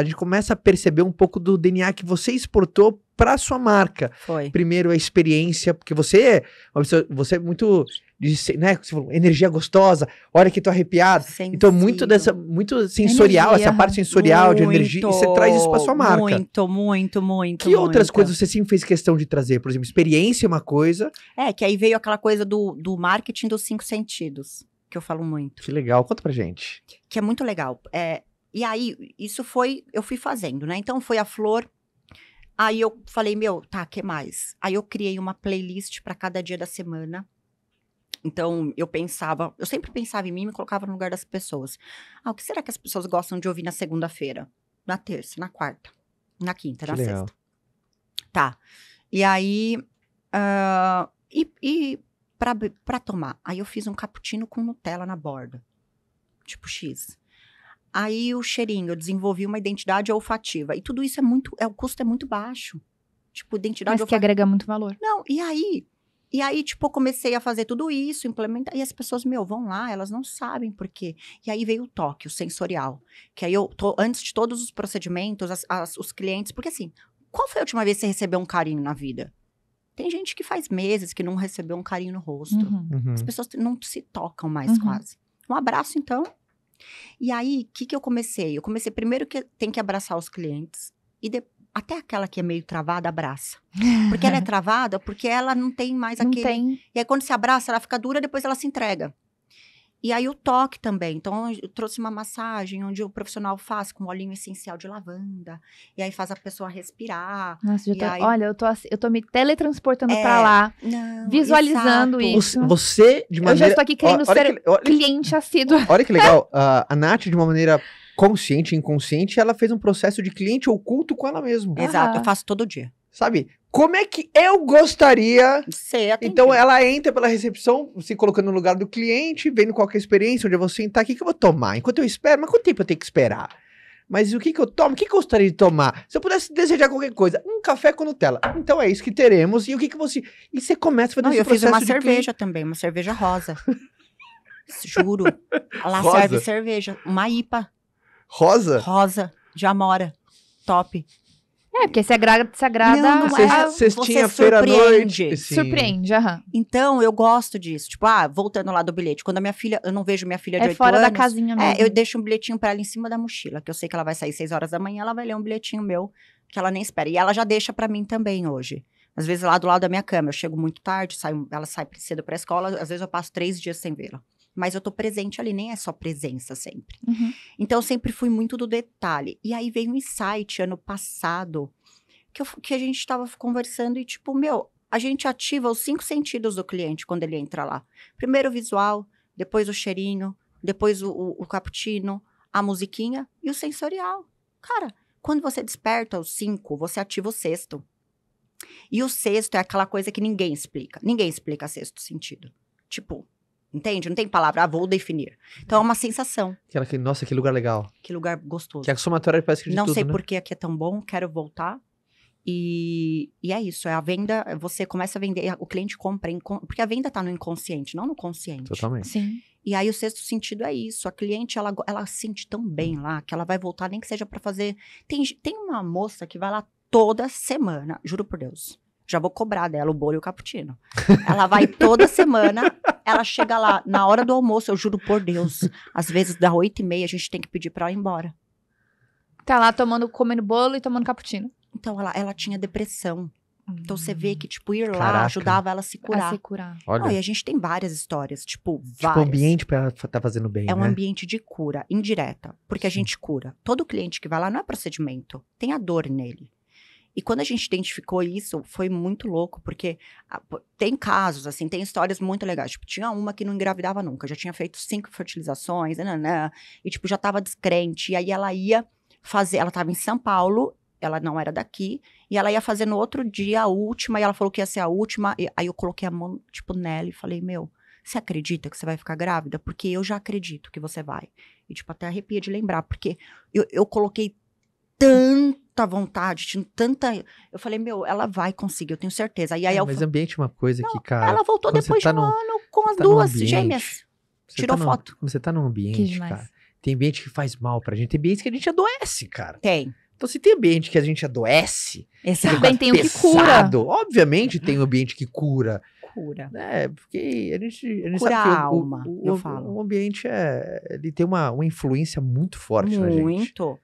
a gente começa a perceber um pouco do DNA que você exportou para sua marca. Foi. Primeiro a experiência, porque você, é você é muito né, falou, energia gostosa, olha que tô arrepiado. Sensível. Então muito dessa muito sensorial, energia, essa parte sensorial muito, de energia, e você traz isso para sua marca. Muito, muito, muito. Que muito. outras coisas você sempre fez questão de trazer? Por exemplo, experiência é uma coisa. É, que aí veio aquela coisa do, do marketing dos cinco sentidos, que eu falo muito. Que legal, conta pra gente. Que é muito legal. É, e aí, isso foi, eu fui fazendo, né? Então foi a flor. Aí eu falei, meu, tá, que mais? Aí eu criei uma playlist para cada dia da semana. Então, eu pensava, eu sempre pensava em mim e me colocava no lugar das pessoas. Ah, o que será que as pessoas gostam de ouvir na segunda-feira? Na terça, na quarta, na quinta, que na legal. sexta. Tá. E aí. Uh, e e para tomar? Aí eu fiz um cappuccino com Nutella na borda. Tipo X. Aí o cheirinho, eu desenvolvi uma identidade olfativa. E tudo isso é muito. É, o custo é muito baixo. Tipo, identidade. Mas olfativa. que agrega muito valor. Não, e aí? E aí, tipo, comecei a fazer tudo isso, implementar. E as pessoas, meu, vão lá, elas não sabem por quê. E aí veio o toque, o sensorial. Que aí eu tô, antes de todos os procedimentos, as, as, os clientes. Porque assim, qual foi a última vez que você recebeu um carinho na vida? Tem gente que faz meses que não recebeu um carinho no rosto. Uhum. Uhum. As pessoas não se tocam mais uhum. quase. Um abraço, então, e aí, o que, que eu comecei? Eu comecei primeiro que tem que abraçar os clientes e depois até aquela que é meio travada, abraça. Porque ela é travada porque ela não tem mais não aquele. Tem. E aí, quando se abraça, ela fica dura, depois ela se entrega. E aí o toque também. Então, eu trouxe uma massagem onde o profissional faz com olhinho essencial de lavanda. E aí faz a pessoa respirar. Nossa, tá, aí... olha, eu tô, eu tô me teletransportando é, lá, não, visualizando exato. isso. Você, de maneira... Eu já estou aqui querendo olha, ser que, olha, cliente assíduo. Olha que legal, a, a Nath, de uma maneira consciente e inconsciente, ela fez um processo de cliente oculto com ela mesma. Exato, eu faço todo dia. Sabe? Como é que eu gostaria? Certo. Então ela entra pela recepção, se colocando no lugar do cliente, vendo qual é a experiência, onde eu vou sentar, o que, que eu vou tomar? Enquanto eu espero, mas quanto tempo eu tenho que esperar? Mas o que, que eu tomo? O que, que eu gostaria de tomar? Se eu pudesse desejar qualquer coisa, um café com Nutella. Então é isso que teremos. E o que, que você. E você começa a fazer Não, esse eu fiz uma cerveja cliente. também, uma cerveja rosa. Juro. Ela rosa. serve cerveja. Uma IPA. Rosa? Rosa. De amora. Top. É, porque se agrada. Se agrada não, cês, é, é. cês você feira noite. Surpreende, aham. Então, eu gosto disso. Tipo, ah, voltando lá do bilhete. Quando a minha filha. Eu não vejo minha filha de é 8 fora anos, da casinha é, mesmo. É, eu deixo um bilhetinho pra ela em cima da mochila, que eu sei que ela vai sair 6 horas da manhã, ela vai ler um bilhetinho meu, que ela nem espera. E ela já deixa pra mim também hoje. Às vezes lá do lado da minha cama, eu chego muito tarde, saio, ela sai cedo pra escola, às vezes eu passo três dias sem vê-la mas eu tô presente ali, nem é só presença sempre. Uhum. Então, sempre fui muito do detalhe. E aí veio um insight ano passado que, eu, que a gente estava conversando e, tipo, meu, a gente ativa os cinco sentidos do cliente quando ele entra lá. Primeiro o visual, depois o cheirinho, depois o, o, o cappuccino, a musiquinha e o sensorial. Cara, quando você desperta os cinco, você ativa o sexto. E o sexto é aquela coisa que ninguém explica. Ninguém explica sexto sentido. Tipo, Entende? Não tem palavra, ah, vou definir. Então é uma sensação. Aquela que, nossa, que lugar legal. Que lugar gostoso. Que a somatória parece que de Não tudo, sei né? por que aqui é, é tão bom, quero voltar. E, e é isso, é a venda, você começa a vender, o cliente compra, porque a venda está no inconsciente, não no consciente. Totalmente. Sim. E aí o sexto sentido é isso, a cliente, ela, ela sente tão bem lá, que ela vai voltar, nem que seja para fazer... Tem, tem uma moça que vai lá toda semana, juro por Deus. Já vou cobrar dela o bolo e o cappuccino. Ela vai toda semana ela chega lá na hora do almoço, eu juro por Deus. Às vezes, da oito e meia, a gente tem que pedir pra ela ir embora. Tá lá tomando, comendo bolo e tomando cappuccino. Então, ela, ela tinha depressão. Então você vê hum. que, tipo, ir lá Caraca. ajudava ela a se curar. A se curar. Olha. Não, e a gente tem várias histórias, tipo, tipo várias. Tipo, o ambiente pra ela tá fazendo bem, É um né? ambiente de cura, indireta, porque Sim. a gente cura. Todo cliente que vai lá não é procedimento, tem a dor nele. E quando a gente identificou isso, foi muito louco, porque ah, tem casos, assim, tem histórias muito legais. Tipo, tinha uma que não engravidava nunca, já tinha feito cinco fertilizações, nananã, né, né, né, e, tipo, já tava descrente. E aí ela ia fazer, ela tava em São Paulo, ela não era daqui, e ela ia fazer no outro dia a última, e ela falou que ia ser a última. E, aí eu coloquei a mão, tipo, nela e falei, meu, você acredita que você vai ficar grávida? Porque eu já acredito que você vai. E, tipo, até arrepia de lembrar, porque eu, eu coloquei tanto tanta vontade, tinha tanta. Eu falei, meu, ela vai conseguir, eu tenho certeza. E aí é, eu... Mas ambiente é uma coisa não, que, cara. Ela voltou depois tá de um ano com as tá duas ambiente, gêmeas. Tirou tá foto. você tá num ambiente, cara. Tem ambiente que faz mal pra gente, tem ambiente que a gente adoece, cara. Tem. Então, se tem ambiente que a gente adoece, Esse também tá tem o que cura. Obviamente tem um ambiente que cura. Cura. É, porque a gente, a gente cura sabe a alma, o, o, eu o, falo. O ambiente é, ele tem uma, uma influência muito forte muito. na gente. Muito.